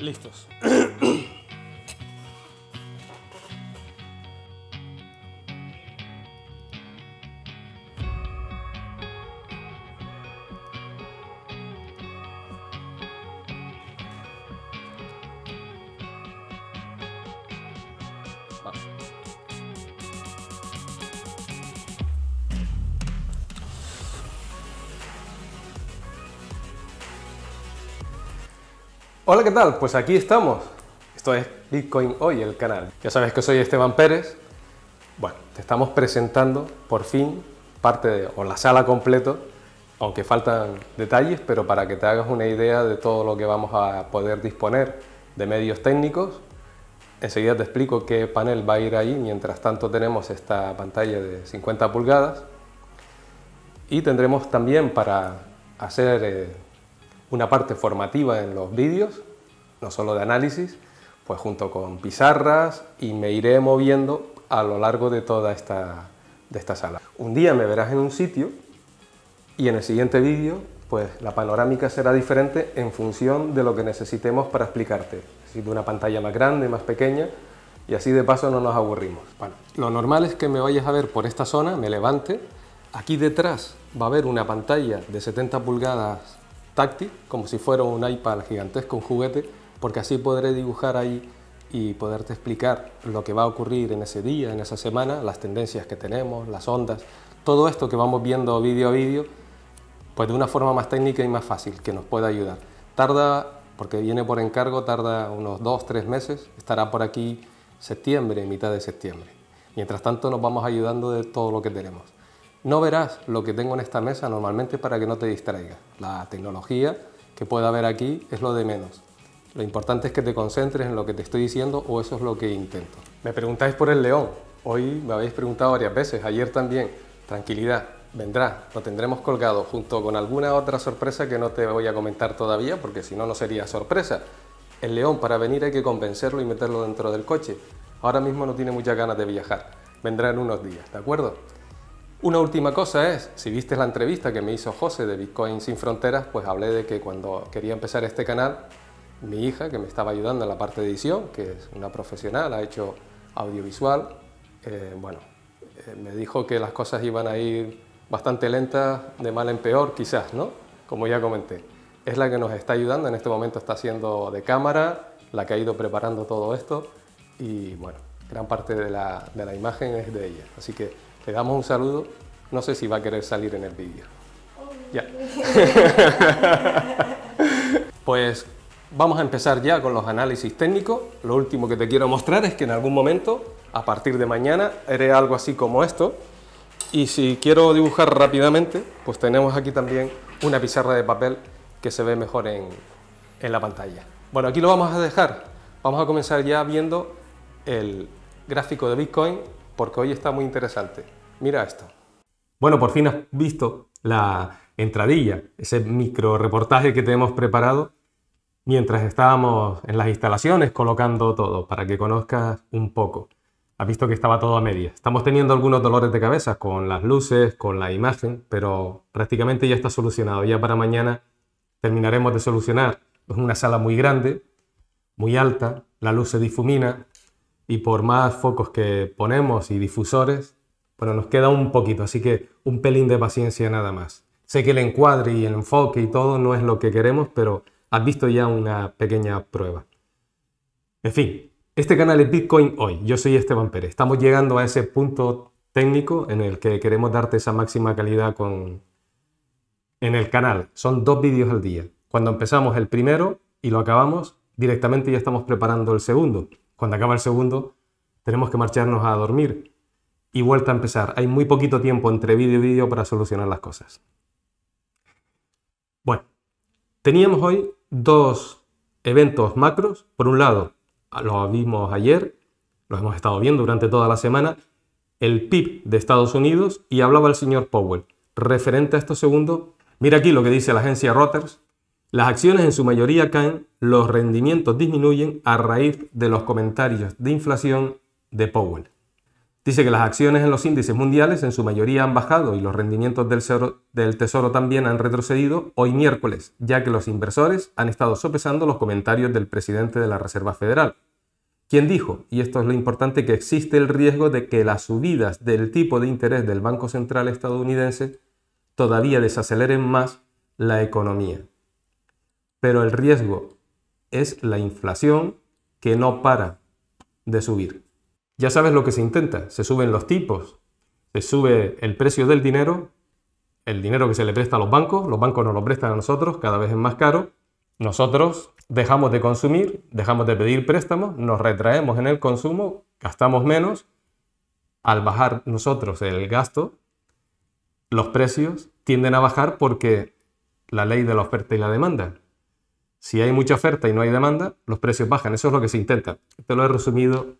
Listos. Hola, ¿qué tal? Pues aquí estamos. Esto es Bitcoin Hoy, el canal. Ya sabes que soy Esteban Pérez. Bueno, te estamos presentando por fin parte de, o la sala completo, aunque faltan detalles, pero para que te hagas una idea de todo lo que vamos a poder disponer de medios técnicos. Enseguida te explico qué panel va a ir ahí. Mientras tanto tenemos esta pantalla de 50 pulgadas y tendremos también para hacer eh, una parte formativa en los vídeos no solo de análisis, pues junto con pizarras y me iré moviendo a lo largo de toda esta, de esta sala. Un día me verás en un sitio y en el siguiente vídeo pues la panorámica será diferente en función de lo que necesitemos para explicarte. Si de una pantalla más grande, más pequeña, y así de paso no nos aburrimos. Bueno, lo normal es que me vayas a ver por esta zona, me levante. Aquí detrás va a haber una pantalla de 70 pulgadas táctil, como si fuera un iPad gigantesco, un juguete, porque así podré dibujar ahí y poderte explicar lo que va a ocurrir en ese día, en esa semana, las tendencias que tenemos, las ondas, todo esto que vamos viendo vídeo a vídeo, pues de una forma más técnica y más fácil, que nos pueda ayudar. Tarda, porque viene por encargo, tarda unos dos, tres meses, estará por aquí septiembre, mitad de septiembre. Mientras tanto nos vamos ayudando de todo lo que tenemos. No verás lo que tengo en esta mesa normalmente para que no te distraigas. La tecnología que pueda haber aquí es lo de menos. Lo importante es que te concentres en lo que te estoy diciendo o eso es lo que intento. Me preguntáis por el león. Hoy me habéis preguntado varias veces, ayer también. Tranquilidad, vendrá, lo tendremos colgado junto con alguna otra sorpresa que no te voy a comentar todavía porque si no, no sería sorpresa. El león para venir hay que convencerlo y meterlo dentro del coche. Ahora mismo no tiene muchas ganas de viajar. Vendrá en unos días, ¿de acuerdo? Una última cosa es, si viste la entrevista que me hizo José de Bitcoin Sin Fronteras, pues hablé de que cuando quería empezar este canal mi hija, que me estaba ayudando en la parte de edición, que es una profesional, ha hecho audiovisual, eh, bueno, eh, me dijo que las cosas iban a ir bastante lentas, de mal en peor quizás, ¿no? Como ya comenté. Es la que nos está ayudando, en este momento está haciendo de cámara, la que ha ido preparando todo esto y bueno, gran parte de la, de la imagen es de ella. Así que le damos un saludo, no sé si va a querer salir en el vídeo. ya. pues Vamos a empezar ya con los análisis técnicos. Lo último que te quiero mostrar es que en algún momento, a partir de mañana, haré algo así como esto. Y si quiero dibujar rápidamente, pues tenemos aquí también una pizarra de papel que se ve mejor en, la pantalla. Bueno, aquí lo vamos a dejar. Vamos a comenzar ya viendo el gráfico de Bitcoin porque hoy está muy interesante. Mira esto. Bueno, por fin has visto la entradilla, ese micro reportaje que te hemos preparado mientras estábamos en las instalaciones colocando todo, para que conozcas un poco. Has visto que estaba todo a media. Estamos teniendo algunos dolores de cabeza con las luces, con la imagen, pero prácticamente ya está solucionado. Ya para mañana terminaremos de solucionar. Es una sala muy grande, muy alta, la luz se difumina y por más focos que ponemos y difusores, bueno, nos queda un poquito, así que un pelín de paciencia nada más. Sé que el encuadre y el enfoque y todo no es lo que queremos, pero has visto ya una pequeña prueba. En fin, este canal es Bitcoin hoy. Yo soy Esteban Pérez. Estamos llegando a ese punto técnico en el que queremos darte esa máxima calidad con... en el canal. Son dos vídeos al día. Cuando empezamos el primero y lo acabamos, directamente ya estamos preparando el segundo. Cuando acaba el segundo, tenemos que marcharnos a dormir y vuelta a empezar. Hay muy poquito tiempo entre vídeo y vídeo para solucionar las cosas. Bueno, teníamos hoy dos eventos macros. Por un lado, lo vimos ayer, lo hemos estado viendo durante toda la semana, el PIB de Estados Unidos y hablaba el señor Powell. Referente a esto segundo, mira aquí lo que dice la agencia Reuters. Las acciones en su mayoría caen, los rendimientos disminuyen a raíz de los comentarios de inflación de Powell. Dice que las acciones en los índices mundiales en su mayoría han bajado y los rendimientos del, Tesoro también han retrocedido hoy miércoles, ya que los inversores han estado sopesando los comentarios del presidente de la Reserva Federal, quien dijo, y esto es lo importante, que existe el riesgo de que las subidas del tipo de interés del Banco Central estadounidense todavía desaceleren más la economía. Pero el riesgo es la inflación que no para de subir ya sabes lo que se intenta. Se suben los tipos, se sube el precio del dinero, el dinero que se le presta a los bancos, los bancos nos lo prestan a nosotros, cada vez es más caro. Nosotros dejamos de consumir, dejamos de pedir préstamos, nos retraemos en el consumo, gastamos menos. Al bajar nosotros el gasto, los precios tienden a bajar porque la ley de la oferta y la demanda. Si hay mucha oferta y no hay demanda, los precios bajan. Eso es lo que se intenta. Te lo he resumido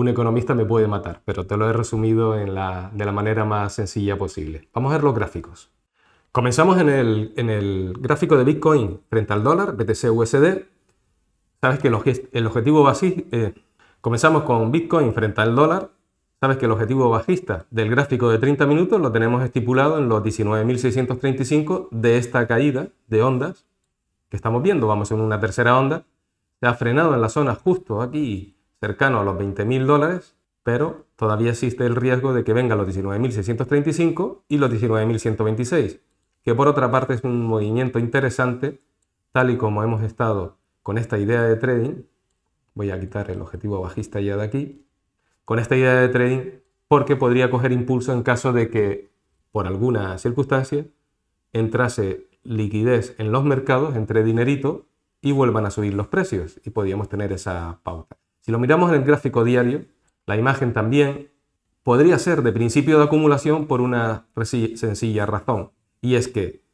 un economista me puede matar, pero te lo he resumido de la manera más sencilla posible. Vamos a ver los gráficos. Comenzamos en el, gráfico de Bitcoin frente al dólar, BTC-USD. Sabes que el, objetivo bajista, eh, comenzamos con Bitcoin frente al dólar. Sabes que el objetivo bajista del gráfico de 30 minutos lo tenemos estipulado en los 19.635 de esta caída de ondas que estamos viendo. Vamos en una tercera onda. Se ha frenado en la zona justo aquí cercano a los 20.000 dólares, pero todavía existe el riesgo de que vengan los 19.635 y los 19.126, que por otra parte es un movimiento interesante, tal y como hemos estado con esta idea de trading. Voy a quitar el objetivo bajista ya de aquí. Con esta idea de trading, porque podría coger impulso en caso de que, por alguna circunstancia, entrase liquidez en los mercados, entre dinerito, y vuelvan a subir los precios y podríamos tener esa pauta. Si lo miramos en el gráfico diario, la imagen también podría ser de principio de acumulación por una sencilla razón, y es que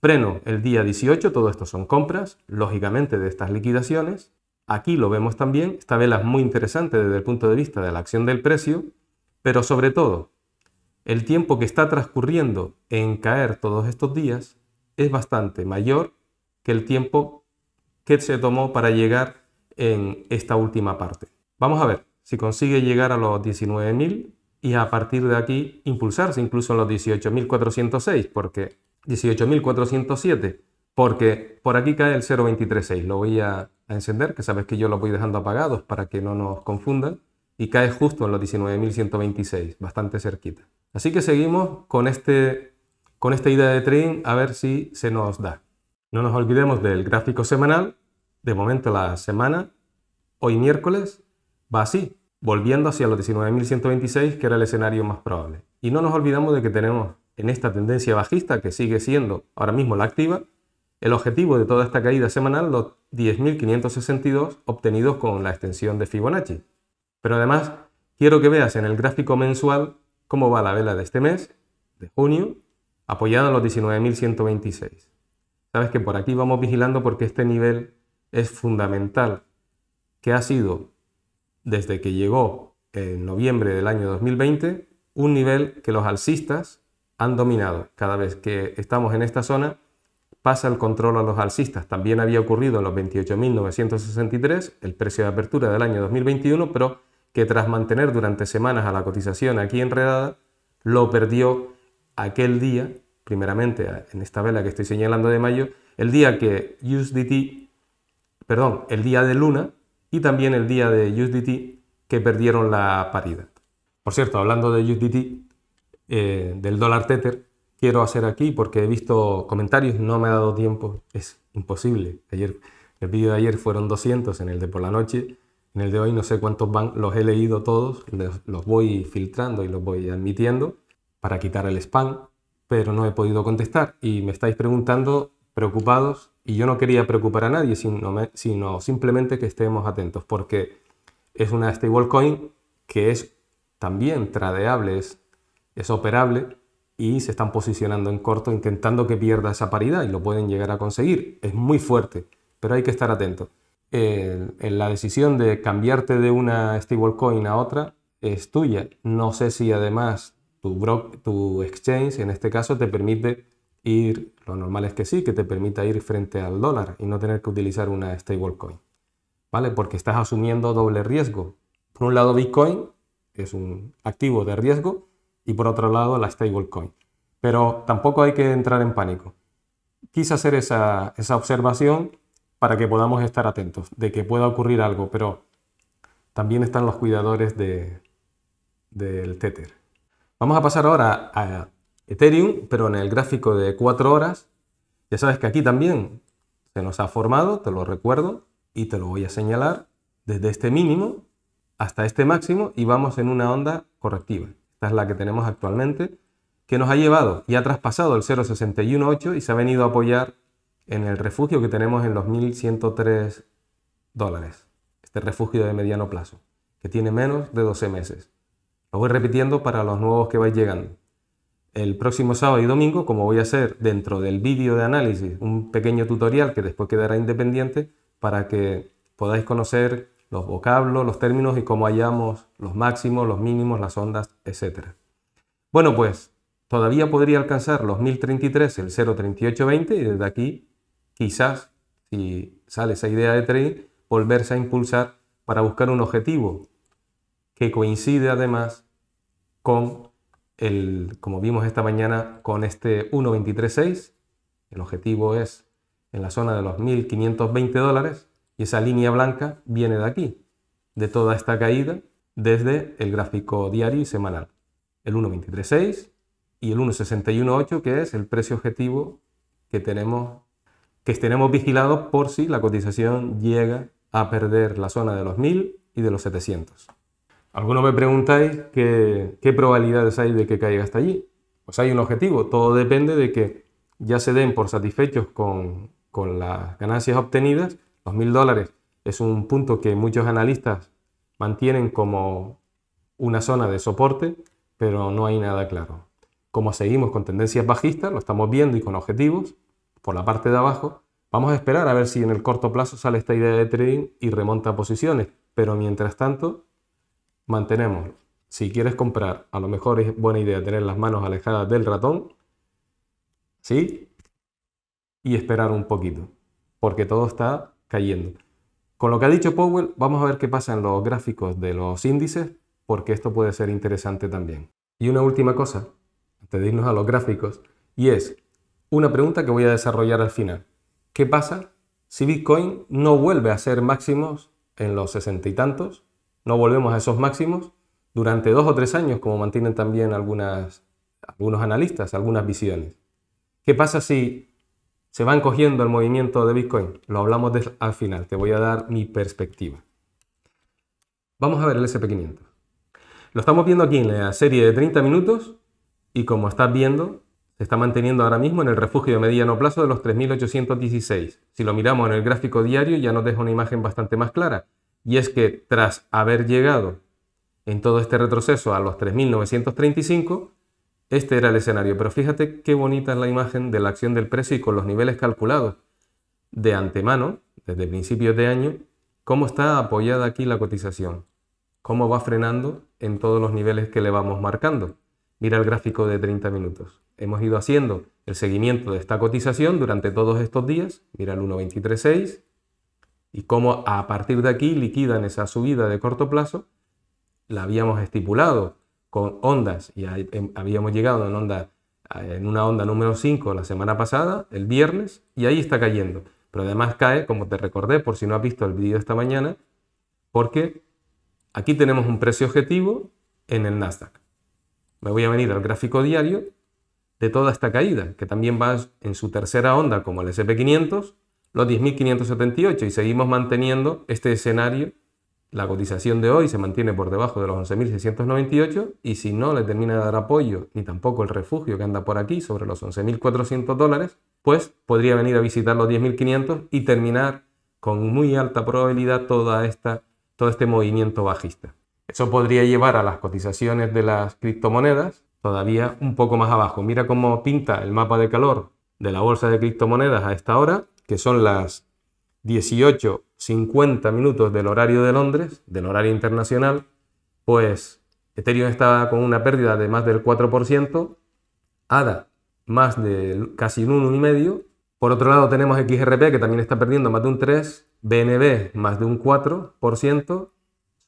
freno el día 18, todo esto son compras, lógicamente de estas liquidaciones, aquí lo vemos también, esta vela es muy interesante desde el punto de vista de la acción del precio, pero sobre todo, el tiempo que está transcurriendo en caer todos estos días es bastante mayor que el tiempo que se tomó para llegar en esta última parte. Vamos a ver si consigue llegar a los 19.000 y a partir de aquí impulsarse incluso en los 18.406, porque 18.407, porque por aquí cae el 0.236. Lo voy a, encender, que sabes que yo lo voy dejando apagados para que no nos confundan, y cae justo en los 19.126, bastante cerquita. Así que seguimos con, este, con esta idea de trading a ver si se nos da. No nos olvidemos del gráfico semanal de momento la semana, hoy miércoles, va así, volviendo hacia los 19.126, que era el escenario más probable. Y no nos olvidamos de que tenemos en esta tendencia bajista, que sigue siendo ahora mismo la activa, el objetivo de toda esta caída semanal, los 10.562 obtenidos con la extensión de Fibonacci. Pero además, quiero que veas en el gráfico mensual cómo va la vela de este mes, de junio, apoyada en los 19.126. Sabes que por aquí vamos vigilando porque este nivel es fundamental, que ha sido, desde que llegó en noviembre del año 2020, un nivel que los alcistas han dominado. Cada vez que estamos en esta zona, pasa el control a los alcistas. También había ocurrido en los 28.963, el precio de apertura del año 2021, pero que tras mantener durante semanas a la cotización aquí enredada, lo perdió aquel día, primeramente en esta vela que estoy señalando de mayo, el día que USDT perdón, el día de Luna y también el día de USDT que perdieron la paridad. Por cierto, hablando de USDT, eh, del dólar Tether, quiero hacer aquí porque he visto comentarios, no me ha dado tiempo, es imposible. Ayer, el vídeo de ayer fueron 200, en el de por la noche, en el de hoy no sé cuántos van, los he leído todos, los voy filtrando y los voy admitiendo para quitar el spam, pero no he podido contestar y me estáis preguntando, preocupados, y yo no quería preocupar a nadie, sino, simplemente que estemos atentos, porque es una stablecoin que es también tradeable, es, operable y se están posicionando en corto intentando que pierda esa paridad y lo pueden llegar a conseguir. Es muy fuerte, pero hay que estar atento en la decisión de cambiarte de una stablecoin a otra es tuya. No sé si además tu, tu exchange en este caso te permite ir, lo normal es que sí, que te permita ir frente al dólar y no tener que utilizar una stablecoin, ¿vale? Porque estás asumiendo doble riesgo. Por un lado, Bitcoin que es un activo de riesgo y por otro lado, la stablecoin. Pero tampoco hay que entrar en pánico. Quise hacer esa, esa observación para que podamos estar atentos de que pueda ocurrir algo, pero también están los cuidadores de, del Tether. Vamos a pasar ahora a Ethereum, pero en el gráfico de 4 horas. Ya sabes que aquí también se nos ha formado, te lo recuerdo y te lo voy a señalar, desde este mínimo hasta este máximo y vamos en una onda correctiva. Esta es la que tenemos actualmente, que nos ha llevado y ha traspasado el 0.618 y se ha venido a apoyar en el refugio que tenemos en los 1.103 dólares. Este refugio de mediano plazo, que tiene menos de 12 meses. Lo voy repitiendo para los nuevos que vais llegando el próximo sábado y domingo, como voy a hacer dentro del vídeo de análisis un pequeño tutorial que después quedará independiente para que podáis conocer los vocablos, los términos y cómo hallamos los máximos, los mínimos, las ondas, etc. Bueno, pues todavía podría alcanzar los 1033, el 03820 y desde aquí quizás, si sale esa idea de trading volverse a impulsar para buscar un objetivo que coincide además con como vimos esta mañana con este 1.23.6, el objetivo es en la zona de los 1.520 dólares y esa línea blanca viene de aquí, de toda esta caída desde el gráfico diario y semanal. El 1.23.6 y el 1.61.8 que es el precio objetivo que tenemos, que tenemos vigilado por si la cotización llega a perder la zona de los 1.000 y de los 700. Algunos me preguntáis qué probabilidades hay de que caiga hasta allí. Pues hay un objetivo, todo depende de que ya se den por satisfechos con, las ganancias obtenidas. Los mil dólares es un punto que muchos analistas mantienen como una zona de soporte, pero no hay nada claro. Como seguimos con tendencias bajistas, lo estamos viendo y con objetivos, por la parte de abajo, vamos a esperar a ver si en el corto plazo sale esta idea de trading y remonta posiciones. Pero mientras tanto, Mantenemos, Si quieres comprar, a lo mejor es buena idea tener las manos alejadas del ratón, ¿sí? Y esperar un poquito, porque todo está cayendo. Con lo que ha dicho Powell, vamos a ver qué pasa en los gráficos de los índices, porque esto puede ser interesante también. Y una última cosa, antes de irnos a los gráficos, y es una pregunta que voy a desarrollar al final. ¿Qué pasa si Bitcoin no vuelve a ser máximos en los sesenta y tantos no volvemos a esos máximos durante dos o tres años, como mantienen también algunos analistas, algunas visiones. ¿Qué pasa si se van cogiendo el movimiento de Bitcoin? Lo hablamos al final, te voy a dar mi perspectiva. Vamos a ver el SP500. Lo estamos viendo aquí en la serie de 30 minutos y como estás viendo, se está manteniendo ahora mismo en el refugio de mediano plazo de los 3.816. Si lo miramos en el gráfico diario ya nos deja una imagen bastante más clara. Y es que tras haber llegado en todo este retroceso a los 3.935, este era el escenario. Pero fíjate qué bonita es la imagen de la acción del precio y con los niveles calculados de antemano, desde principios de año, cómo está apoyada aquí la cotización, cómo va frenando en todos los niveles que le vamos marcando. Mira el gráfico de 30 minutos. Hemos ido haciendo el seguimiento de esta cotización durante todos estos días. Mira el 1.23.6, y cómo a partir de aquí liquidan esa subida de corto plazo, la habíamos estipulado con ondas y em, habíamos llegado en, onda, eh, en una onda número 5 la semana pasada, el viernes, y ahí está cayendo. Pero además cae, como te recordé, por si no has visto el vídeo esta mañana, porque aquí tenemos un precio objetivo en el Nasdaq. Me voy a venir al gráfico diario de toda esta caída, que también va en su tercera onda como el SP500, los 10.578 y seguimos manteniendo este escenario, la cotización de hoy se mantiene por debajo de los 11.698 y si no le termina de dar apoyo ni tampoco el refugio que anda por aquí sobre los 11.400 dólares, pues podría venir a visitar los 10.500 y terminar con muy alta probabilidad toda esta, todo este movimiento bajista. Eso podría llevar a las cotizaciones de las criptomonedas todavía un poco más abajo. Mira cómo pinta el mapa de calor de la bolsa de criptomonedas a esta hora que son las 18.50 minutos del horario de Londres, del horario internacional, pues Ethereum está con una pérdida de más del 4%, ADA más de casi un 1,5%, por otro lado tenemos XRP que también está perdiendo más de un 3%, BNB más de un 4%,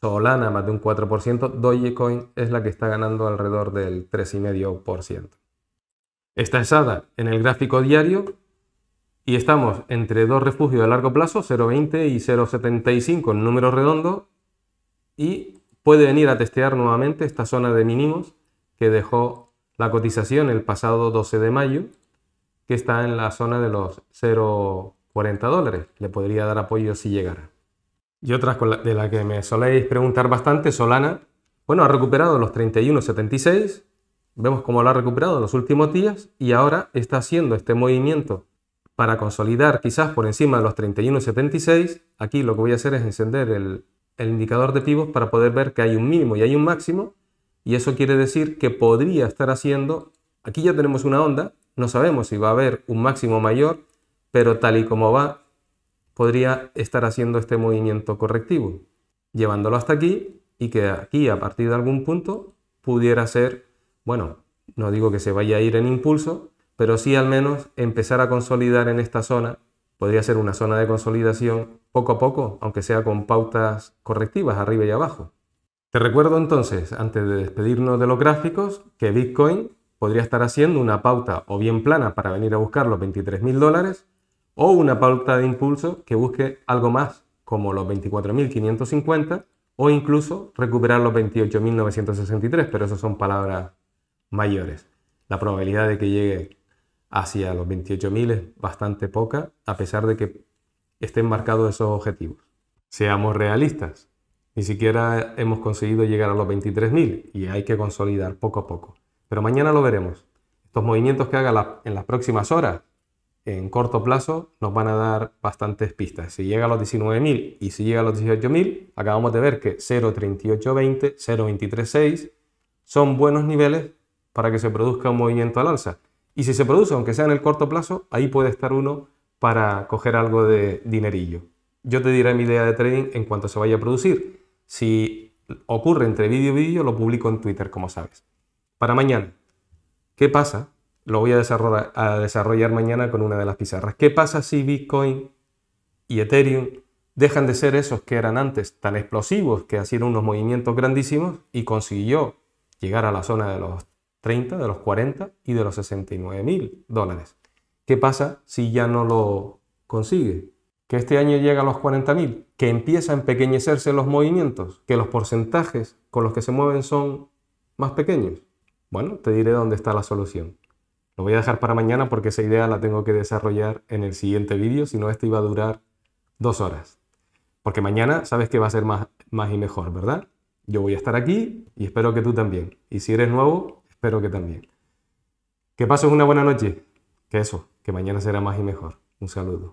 Solana más de un 4%, Dogecoin es la que está ganando alrededor del 3,5%. Esta es ADA en el gráfico diario y estamos entre dos refugios de largo plazo, 0,20 y 0,75 en número redondo y puede venir a testear nuevamente esta zona de mínimos que dejó la cotización el pasado 12 de mayo, que está en la zona de los 0,40 dólares. Le podría dar apoyo si llegara. Y otra de la que me soléis preguntar bastante, Solana, bueno, ha recuperado los 31,76, vemos cómo lo ha recuperado en los últimos días y ahora está haciendo este movimiento para consolidar quizás por encima de los 31,76, aquí lo que voy a hacer es encender el, indicador de pivos para poder ver que hay un mínimo y hay un máximo. Y eso quiere decir que podría estar haciendo, aquí ya tenemos una onda, no sabemos si va a haber un máximo mayor, pero tal y como va, podría estar haciendo este movimiento correctivo, llevándolo hasta aquí y que aquí a partir de algún punto pudiera ser, bueno, no digo que se vaya a ir en impulso, pero sí al menos empezar a consolidar en esta zona, podría ser una zona de consolidación poco a poco, aunque sea con pautas correctivas arriba y abajo. Te recuerdo entonces, antes de despedirnos de los gráficos, que Bitcoin podría estar haciendo una pauta o bien plana para venir a buscar los 23.000 dólares o una pauta de impulso que busque algo más, como los 24.550 o incluso recuperar los 28.963, pero esas son palabras mayores. La probabilidad de que llegue hacia los 28.000 es bastante poca, a pesar de que estén marcados esos objetivos. Seamos realistas, ni siquiera hemos conseguido llegar a los 23.000 y hay que consolidar poco a poco. Pero mañana lo veremos. Estos movimientos que haga en las próximas horas, en corto plazo, nos van a dar bastantes pistas. Si llega a los 19.000 y si llega a los 18.000, acabamos de ver que 0.3820, 0.236 son buenos niveles para que se produzca un movimiento al alza. Y si se produce, aunque sea en el corto plazo, ahí puede estar uno para coger algo de dinerillo. Yo te diré mi idea de trading en cuanto se vaya a producir. Si ocurre entre vídeo y vídeo, lo publico en Twitter, como sabes. Para mañana, ¿qué pasa? Lo voy a desarrollar, mañana con una de las pizarras. ¿Qué pasa si Bitcoin y Ethereum dejan de ser esos que eran antes tan explosivos, que hacían unos movimientos grandísimos y consiguió llegar a la zona de los 30, de los 40 y de los 69 mil dólares. ¿Qué pasa si ya no lo consigue? Que este año llega a los 40 mil, que empieza a empequeñecerse los movimientos, que los porcentajes con los que se mueven son más pequeños. Bueno, te diré dónde está la solución. Lo voy a dejar para mañana porque esa idea la tengo que desarrollar en el siguiente vídeo, si no esto iba a durar dos horas. Porque mañana sabes que va a ser más y mejor, ¿verdad? Yo voy a estar aquí y espero que tú también. Y si eres nuevo, Espero que también. Que pases una buena noche. Que eso, que mañana será más y mejor. Un saludo.